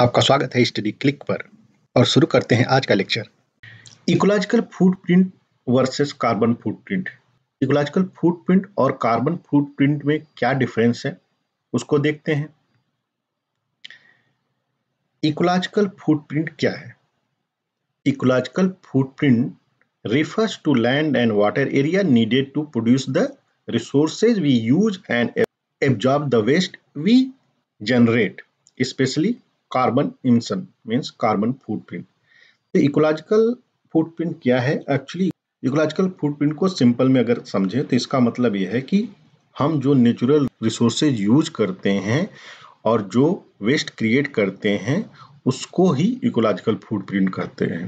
आपका स्वागत है स्टडी क्लिक पर और शुरू करते हैं आज का lecture ecological footprint versus carbon footprint ecological footprint और कार्बन फुटप्रिंट में क्या डिफरेंस है उसको देखते हैं इकोलॉजिकल फुटप्रिंट क्या है ecological footprint refers to land and water area needed to produce the resources we use and absorb the waste we generate specially carbon emission means carbon footprint तो ecological footprint क्या है actually ecological footprint को simple में अगर समझे तो इसका मतलब यह है कि हम जो नेचुरल रिसोर्सेज यूज करते हैं और जो वेस्ट क्रिएट करते हैं उसको ही इकोलॉजिकल फुटप्रिंट कहते हैं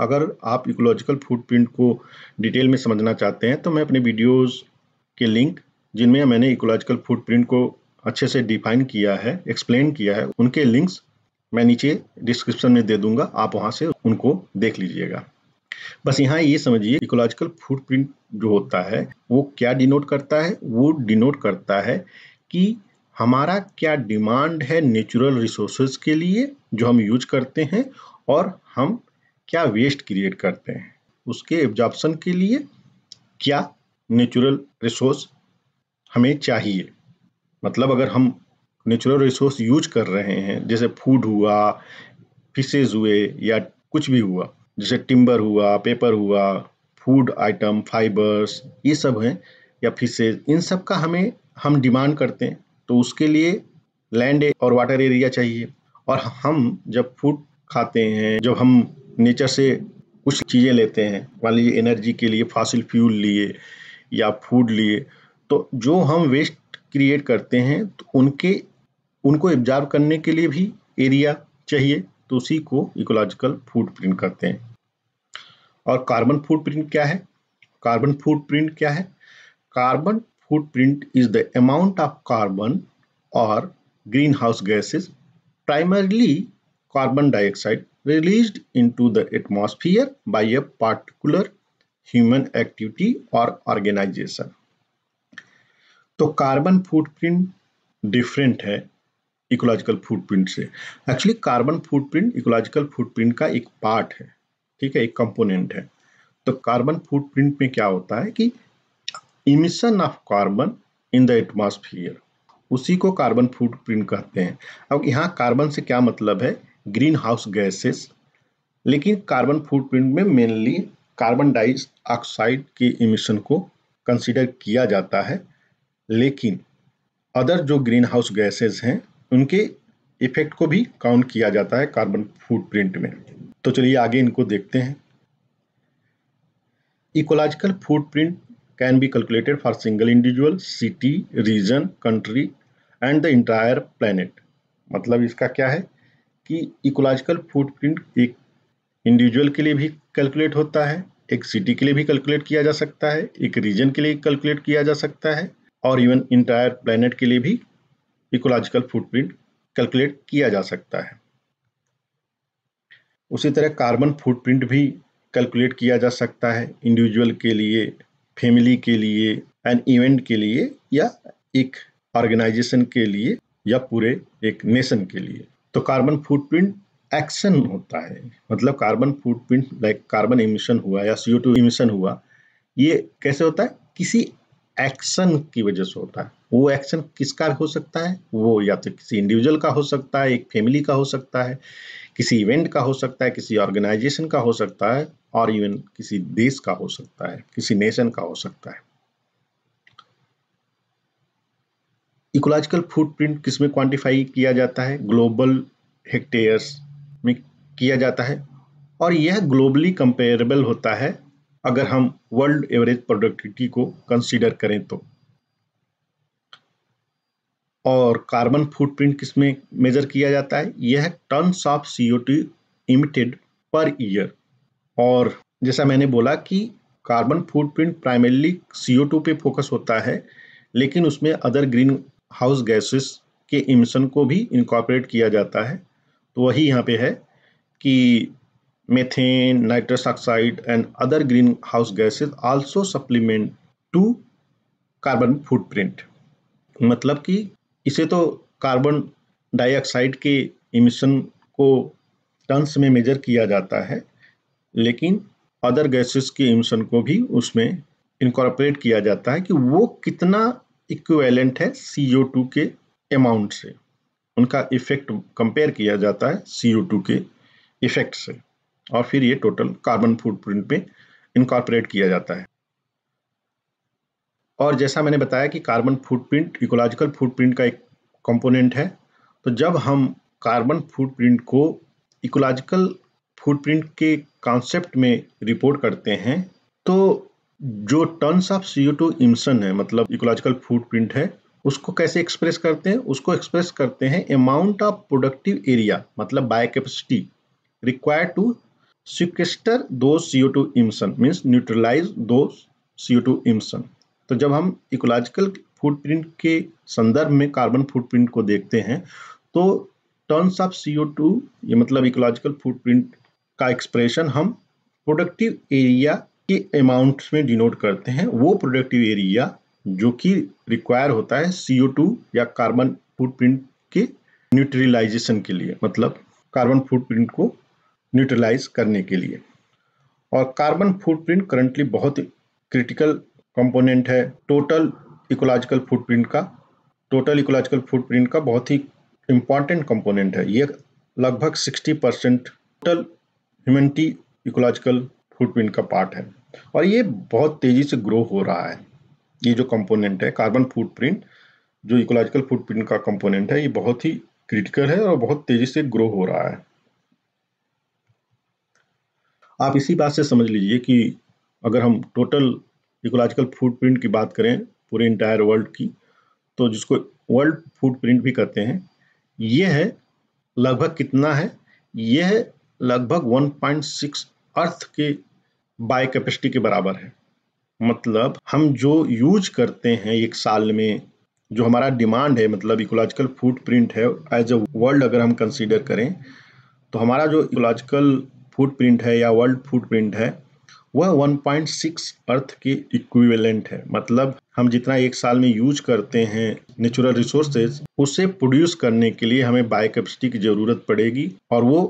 अगर आप इकोलॉजिकल फुटप्रिंट को डिटेल में समझना चाहते हैं तो मैं अपने वीडियोस के लिंक जिनमें मैंने इकोलॉजिकल फुटप्रिंट को अच्छे से डिफाइन किया है एक्सप्लेन किया है उनके लिंक्स मैं नीचे डिस्क्रिप्शन में दे दूंगा आप वहां से उनको देख लीजिएगा बस यहाँ ये समझिए इकोलॉजिकल फुटप्रिंट जो होता है वो क्या डिनोट करता है वो डिनोट करता है कि हमारा क्या डिमांड है नेचुरल रिसोर्सेज के लिए जो हम यूज करते हैं और हम क्या वेस्ट क्रिएट करते हैं उसके एब्जॉर्बसन के लिए क्या नेचुरल रिसोर्स हमें चाहिए मतलब अगर हम नेचुरल रिसोर्स यूज कर रहे हैं जैसे फूड हुआ फिशेज हुए या कुछ भी हुआ जैसे टिम्बर हुआ पेपर हुआ फूड आइटम फाइबर्स ये सब हैं या फिशेज इन सब का हमें हम डिमांड करते हैं तो उसके लिए लैंड और वाटर एरिया चाहिए और हम जब फूड खाते हैं जब हम नेचर से कुछ चीज़ें लेते हैं मान लीजिए एनर्जी के लिए फासिल फ्यूल लिए या फूड लिए तो जो हम वेस्ट क्रिएट करते हैं तो उनके उनको एब्जॉर्व करने के लिए भी एरिया चाहिए तो उसी को इकोलॉजिकल फुटप्रिंट कहते हैं और कार्बन फुटप्रिंट क्या है कार्बन फुटप्रिंट क्या है carbon footprint is the amount of carbon और greenhouse gases carbon dioxide release into the atmosphere by a particular human activity और ऑर्गेनाइजेशन तो कार्बन फुटप्रिंट डिफरेंट है इकोलॉजिकल फुटप्रिंट से actually carbon footprint ecological footprint का एक part है ठीक है एक कंपोनेंट है तो कार्बन फुटप्रिंट में क्या होता है कि emission of carbon in the atmosphere उसी को कार्बन फुटप्रिंट कहते हैं अब यहाँ कार्बन से क्या मतलब है ग्रीन हाउस गैसेस लेकिन कार्बन फुटप्रिंट में मेनली कार्बन डाइऑक्साइड के इमिशन को कंसिडर किया जाता है लेकिन अदर जो ग्रीन हाउस गैसेज हैं उनके इफेक्ट को भी काउंट किया जाता है कार्बन फुटप्रिंट में तो चलिए आगे इनको देखते हैं ecological footprint can be calculated for single individual city region country and the entire planet मतलब इसका क्या है कि इकोलॉजिकल फुटप्रिंट एक इंडिविजुअल के लिए भी कैलकुलेट होता है एक सिटी के लिए भी कैलकुलेट किया जा सकता है एक रीजन के लिए कैलकुलेट किया जा सकता है और इवन इंटायर प्लेनेट के लिए भी इकोलॉजिकल फुटप्रिंट कैलकुलेट किया जा सकता है उसी तरह कार्बन फुटप्रिंट भी कैलकुलेट किया जा सकता है इंडिविजुअल के लिए फैमिली के लिए एन इवेंट के लिए या एक ऑर्गेनाइजेशन के लिए या पूरे एक नेशन के लिए तो कार्बन फुटप्रिंट एक्शन होता है मतलब carbon footprint like carbon emission हुआ या सीओ टू इमिशन हुआ ये कैसे होता है किसी एक्शन की वजह से होता है वो एक्शन किसका हो सकता है वो या तो किसी इंडिविजुअल का हो सकता है एक फैमिली का हो सकता है किसी इवेंट का हो सकता है किसी ऑर्गेनाइजेशन का हो सकता है और इवन किसी देश का हो सकता है किसी नेशन का हो सकता है इकोलॉजिकल फुटप्रिंट किसमें क्वांटिफाई किया जाता है ग्लोबल हेक्टेयर्स में किया जाता है और यह ग्लोबली कंपेरेबल होता है अगर हम वर्ल्ड एवरेज प्रोडक्टिविटी को कंसीडर करें तो और कार्बन फुटप्रिंट किसमें मेजर किया जाता है यह tons of C O two emitted per year और जैसा मैंने बोला कि carbon footprint primarily C O two पे फोकस होता है लेकिन उसमें अदर ग्रीन हाउस गैसेस के इमिशन को भी इंकॉपरेट किया जाता है तो वही यहाँ पे है कि methane, nitrous oxide and other greenhouse gases also supplement to carbon footprint. मतलब कि इसे तो कार्बन डाइऑक्साइड के इमिशन को टंस में मेजर किया जाता है लेकिन अदर गैसेस के इमिशन को भी उसमें इनकॉर्पोरेट किया जाता है कि वो कितना इक्वेलेंट है सी के अमाउंट से उनका इफेक्ट कंपेयर किया जाता है सी के इफेक्ट से और फिर ये टोटल कार्बन फुटप्रिंट में इनकॉर्पोरेट किया जाता है और जैसा मैंने बताया कि कार्बन फुटप्रिंट इकोलॉजिकल फुटप्रिंट का एक कंपोनेंट है तो जब हम कार्बन फुटप्रिंट को इकोलॉजिकल फुटप्रिंट के कॉन्सेप्ट में रिपोर्ट करते हैं तो जो tons of C O two है मतलब इकोलॉजिकल फुटप्रिंट है उसको कैसे एक्सप्रेस करते हैं उसको एक्सप्रेस करते हैं अमाउंट ऑफ प्रोडक्टिव एरिया मतलब biocapacity require to CO those CO2 means neutralise दो सीओ CO2 इमसन तो जब हम इकोलॉजिकल फुटप्रिंट के संदर्भ में कार्बन फुटप्रिंट को देखते हैं तो टर्न्स ऑफ CO2 ये मतलब इकोलॉजिकल फुटप्रिंट का एक्सप्रेशन हम प्रोडक्टिव एरिया के अमाउंट में डिनोट करते हैं वो प्रोडक्टिव एरिया जो कि रिक्वायर होता है CO2 या कार्बन फुटप्रिंट के न्यूट्रलाइजेशन के लिए मतलब कार्बन फुटप्रिंट को न्यूट्रलाइज करने के लिए और कार्बन फुटप्रिंट करंटली बहुत क्रिटिकल कंपोनेंट है टोटल इकोलॉजिकल फुटप्रिंट का टोटल इकोलॉजिकल फुटप्रिंट का बहुत ही इम्पॉर्टेंट कंपोनेंट है ये लगभग 60 percent total humanity ecological footprint का पार्ट है और ये बहुत तेज़ी से ग्रो हो रहा है ये जो कंपोनेंट है कार्बन फुटप्रिंट जो इकोलॉजिकल फुटप्रिंट का कंपोनेंट है ये बहुत ही क्रिटिकल है और बहुत तेज़ी से ग्रो हो रहा है आप इसी बात से समझ लीजिए कि अगर हम टोटल इकोलॉजिकल फुटप्रिंट की बात करें पूरे इंटायर वर्ल्ड की तो जिसको वर्ल्ड फुटप्रिंट भी कहते हैं यह है लगभग कितना है यह लगभग 1.6 अर्थ के बाय कैपेसिटी के बराबर है मतलब हम जो यूज करते हैं एक साल में जो हमारा डिमांड है मतलब इकोलॉजिकल फुटप्रिंट है एज ए वर्ल्ड अगर हम कंसीडर करें तो हमारा जो इकोलॉजिकल फुटप्रिंट है या वर्ल्ड फुटप्रिंट है वह 1.6 अर्थ के इक्विवेलेंट है मतलब हम जितना एक साल में यूज करते हैं नेचुरल रिसोर्सेज उसे प्रोड्यूस करने के लिए हमें बाय कैपेसिटी की जरूरत पड़ेगी और वो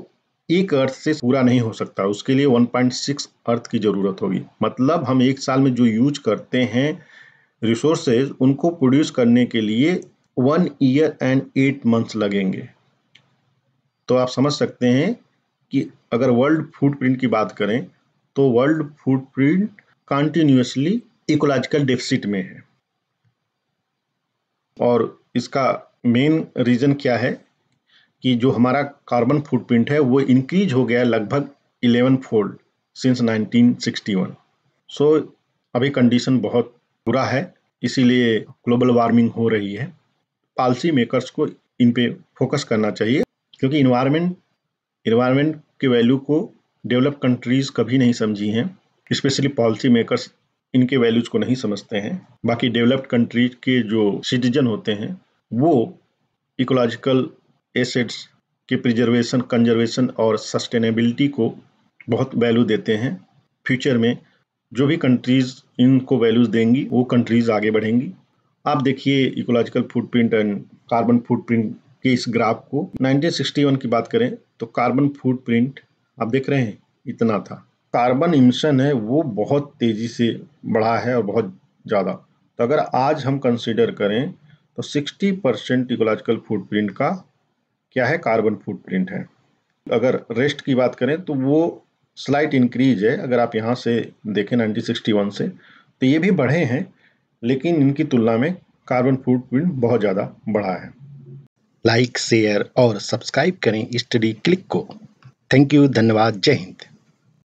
एक अर्थ से पूरा नहीं हो सकता उसके लिए 1.6 अर्थ की जरूरत होगी मतलब हम एक साल में जो यूज करते हैं रिसोर्सेज उनको प्रोड्यूस करने के लिए one year and eight months लगेंगे तो आप समझ सकते हैं कि अगर वर्ल्ड फूड प्रिंट की बात करें तो world footprint continuously ecological deficit में है और इसका मेन रीज़न क्या है कि जो हमारा कार्बन फुटप्रिंट है वो इंक्रीज हो गया लगभग eleven fold since 1961 so so, अभी कंडीशन बहुत बुरा है इसीलिए ग्लोबल वार्मिंग हो रही है पॉलिसी मेकर्स को इन पे फोकस करना चाहिए क्योंकि इन्वायरमेंट इन्वायरमेंट की वैल्यू को डेवलप कंट्रीज़ कभी नहीं समझी हैं स्पेशली पॉलिसी मेकर्स इनके वैल्यूज को नहीं समझते हैं बाकी डेवलप्ड कंट्रीज के जो सिटीजन होते हैं वो इकोलॉजिकल एसेट्स के प्रिजर्वेशन कंजर्वेशन और सस्टेनेबिलिटी को बहुत वैल्यू देते हैं फ्यूचर में जो भी कंट्रीज़ इनको वैल्यूज़ देंगी वो कंट्रीज़ आगे बढ़ेंगी आप देखिए ecological footprint and carbon footprint के इस ग्राफ को 1961 की बात करें तो कार्बन फुटप्रिंट आप देख रहे हैं इतना था कार्बन इमिशन है वो बहुत तेज़ी से बढ़ा है और बहुत ज़्यादा तो अगर आज हम कंसिडर करें तो 60 परसेंट इकोलॉजिकल फुटप्रिंट का क्या है कार्बन फुटप्रिंट है अगर रेस्ट की बात करें तो वो स्लाइट इंक्रीज है अगर आप यहाँ से देखें 1961 से तो ये भी बढ़े हैं लेकिन इनकी तुलना में कार्बन फुटप्रिंट बहुत ज़्यादा बढ़ा है लाइक शेयर और सब्सक्राइब करें स्टडी क्लिक को थैंक यू धन्यवाद जय हिंद